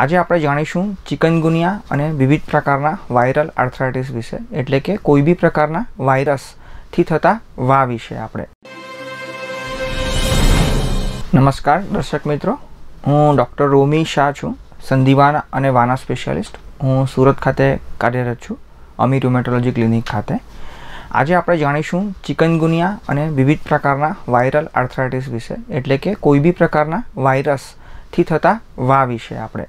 આજે આપણે જાણીશું ચિકનગુનિયા અને વિવિધ પ્રકારના વાયરલ આર્થરાઇટિસ વિશે એટલે કે કોઈ બી પ્રકારના વાયરસથી થતા વા વિશે આપણે નમસ્કાર દર્શક મિત્રો હું ડૉક્ટર રોમી શાહ છું સંધિવાના અને વાના સ્પેશિયાલિસ્ટ હું સુરત ખાતે કાર્યરત છું અમી રૂમેટોલોજી ક્લિનિક ખાતે આજે આપણે જાણીશું ચિકનગુનિયા અને વિવિધ પ્રકારના વાયરલ આર્થરાઇટિસ વિશે એટલે કે કોઈ બી પ્રકારના વાયરસથી થતા વા વિશે આપણે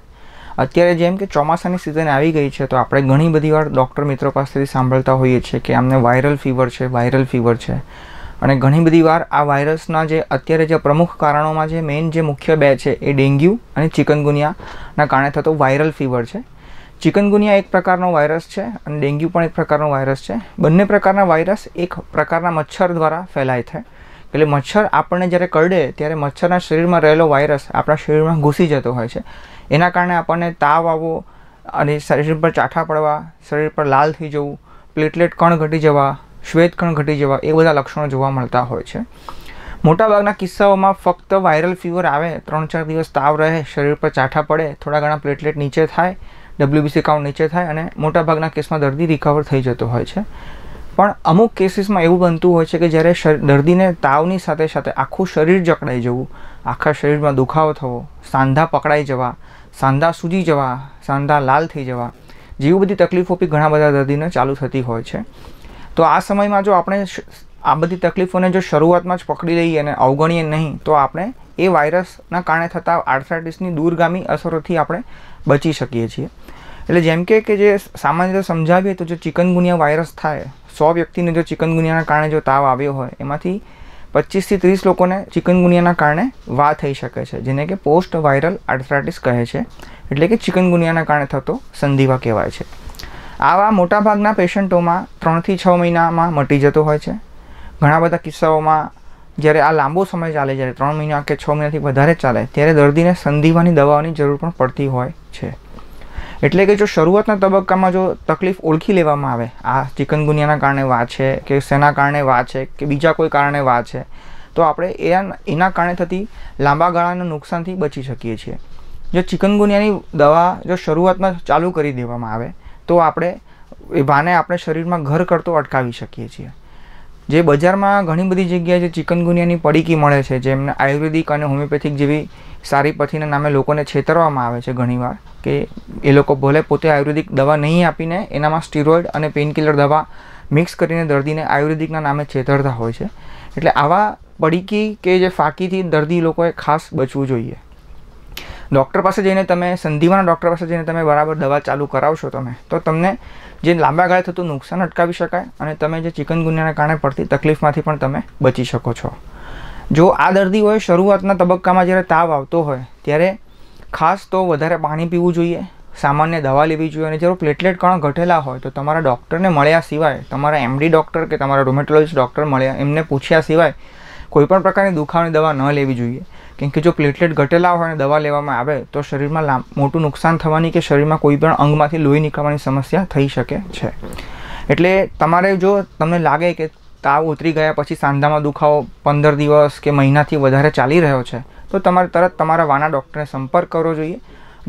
અત્યારે જેમ કે ચોમાસાની સિઝન આવી ગઈ છે તો આપણે ઘણી બધી વાર ડૉક્ટર મિત્રો પાસેથી સાંભળતા હોઈએ છીએ કે આમને વાયરલ ફીવર છે વાયરલ ફીવર છે અને ઘણી બધી વાર આ વાયરસના જે અત્યારે જે પ્રમુખ કારણોમાં જે મેઇન જે મુખ્ય બે છે એ ડેન્ગ્યુ અને ચિકનગુનિયાના કારણે થતો વાયરલ ફીવર છે ચિકનગુનિયા એક પ્રકારનો વાયરસ છે અને ડેન્ગ્યુ પણ એક પ્રકારનો વાયરસ છે બંને પ્રકારના વાયરસ એક પ્રકારના મચ્છર દ્વારા ફેલાય છે એટલે મચ્છર આપણને જ્યારે કરડે ત્યારે મચ્છરના શરીરમાં રહેલો વાયરસ આપણા શરીરમાં ઘૂસી જતો હોય છે એના કારણે આપણને તાવ આવવો અને શરીર પર ચાઠા પડવા શરીર પર લાલ થઈ જવું પ્લેટલેટ કણ ઘટી જવા શ્વેત કણ ઘટી જવા એ બધા લક્ષણો જોવા મળતા હોય છે મોટાભાગના કિસ્સાઓમાં ફક્ત વાયરલ ફીવર આવે ત્રણ ચાર દિવસ તાવ રહે શરીર પર ચાઠા પડે થોડા ઘણા પ્લેટલેટ નીચે થાય ડબ્લ્યુબીસી કાઉન્ટ નીચે થાય અને મોટાભાગના કેસમાં દર્દી રિકવર થઈ જતો હોય છે પણ અમુક કેસીસમાં એવું બનતું હોય છે કે જ્યારે દર્દીને તાવની સાથે સાથે આખું શરીર જકડાઈ જવું આખા શરીરમાં દુખાવો થવો સાંધા પકડાઈ જવા સાંધા સૂજી જવા સાંધા લાલ થઈ જવા જેવી બધી તકલીફો બી ઘણા બધા દર્દીને ચાલુ થતી હોય છે તો આ સમયમાં જો આપણે આ બધી તકલીફોને જો શરૂઆતમાં જ પકડી લઈએ અને અવગણીએ નહીં તો આપણે એ વાયરસના કારણે થતા આર્થરાઇટિસની દૂરગામી અસરોથી આપણે બચી શકીએ છીએ એટલે જેમ કે જે સામાન્ય રીતે સમજાવીએ તો જે ચિકનગુનિયા વાયરસ થાય સો વ્યક્તિને જો ચિકનગુનિયાના કારણે જો તાવ આવ્યો હોય એમાંથી પચીસથી ત્રીસ લોકોને ચિકનગુનિયાના કારણે વા થઈ શકે છે જેને કે પોસ્ટ વાયરલ આર્થરાઇટિસ કહે છે એટલે કે ચિકનગુનિયાના કારણે થતો સંધિવા કહેવાય છે આવા મોટાભાગના પેશન્ટોમાં ત્રણથી છ મહિનામાં મટી જતો હોય છે ઘણા બધા કિસ્સાઓમાં જ્યારે આ લાંબો સમય ચાલે જ્યારે ત્રણ મહિના કે છ મહિનાથી વધારે ચાલે ત્યારે દર્દીને સંધિવાની દવાઓની જરૂર પણ પડતી હોય છે એટલે કે જો શરૂઆતના તબક્કામાં જો તકલીફ ઓળખી લેવામાં આવે આ ચિકનગુનિયાના કારણે વા છે કે શેના કારણે વા છે કે બીજા કોઈ કારણે વા છે તો આપણે એના એના કારણે થતી લાંબા ગાળાના નુકસાનથી બચી શકીએ છીએ જો ચિકનગુનિયાની દવા જો શરૂઆતમાં ચાલુ કરી દેવામાં આવે તો આપણે એ વાને આપણે શરીરમાં ઘર કરતો અટકાવી શકીએ છીએ જે બજારમાં ઘણી બધી જગ્યાએ જે ચિકનગુનિયાની પડીકી મળે છે જેમને આયુર્વેદિક અને હોમિયોપેથિક જેવી સારી પથીના નામે લોકોને છેતરવામાં આવે છે ઘણીવાર કે એ લોકો ભલે પોતે આયુર્વેદિક દવા નહીં આપીને એનામાં સ્ટીરોઇડ અને પેઇનકિલર દવા મિક્સ કરીને દર્દીને આયુર્વેદિકના નામે છેતરતા હોય છે એટલે આવા પડીકી કે જે ફાકીથી દર્દી લોકોએ ખાસ બચવું જોઈએ ડૉક્ટર પાસે જઈને તમે સંધિવાના ડૉક્ટર પાસે જઈને તમે બરાબર દવા ચાલુ કરાવશો તમે તો તમને જે લાંબા ગાળે થતું નુકસાન અટકાવી શકાય અને તમે જે ચિકનગુનિયાના કારણે પડતી તકલીફમાંથી પણ તમે બચી શકો છો જો આ દર્દીઓએ શરૂઆતના તબક્કામાં જ્યારે તાવ આવતો હોય ત્યારે ખાસ તો વધારે પાણી પીવું જોઈએ સામાન્ય દવા લેવી જોઈએ અને જો પ્લેટલેટ કણ ઘટેલા હોય તો તમારા ડૉક્ટરને મળ્યા સિવાય તમારા એમડી ડૉક્ટર કે તમારા રૂમેટોલોજીસ્ટ ડૉક્ટર મળ્યા એમને પૂછ્યા સિવાય કોઈપણ પ્રકારની દુખાવાની દવા ન લેવી જોઈએ કેમ કે જો પ્લેટલેટ ઘટેલા હોય અને દવા લેવામાં આવે તો શરીરમાં મોટું નુકસાન થવાની કે શરીરમાં કોઈપણ અંગમાંથી લોહી નીકળવાની સમસ્યા થઈ શકે છે એટલે તમારે જો તમને લાગે કે તાવ ઉતરી ગયા પછી સાંધામાં દુખાવો પંદર દિવસ કે મહિનાથી વધારે ચાલી રહ્યો છે તો તમારે તરત તમારા વાના ડૉક્ટરને સંપર્ક કરવો જોઈએ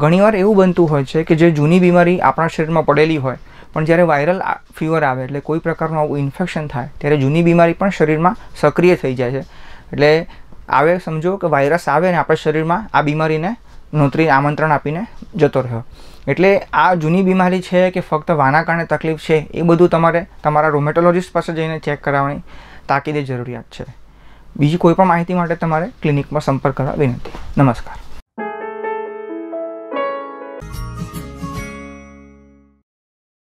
ઘણીવાર એવું બનતું હોય છે કે જે જૂની બીમારી આપણા શરીરમાં પડેલી હોય પણ જ્યારે વાયરલ ફીવર આવે એટલે કોઈ પ્રકારનું આવું ઇન્ફેક્શન થાય ત્યારે જૂની બીમારી પણ શરીરમાં સક્રિય થઈ જાય છે એટલે આવે સમજો કે વાયરસ આવે ને આપણા શરીરમાં આ બીમારીને નોતરી આમંત્રણ આપીને જતો રહ્યો એટલે આ જૂની બીમારી છે કે ફક્ત વાના કારણે તકલીફ છે એ બધું તમારે તમારા રોમેટોલોજિસ્ટ પાસે જઈને ચેક કરાવવાની તાકીદે જરૂરિયાત છે બીજી કોઈ પણ માહિતી માટે તમારે ક્લિનિકમાં સંપર્ક કરવા વિનંતી નમસ્કાર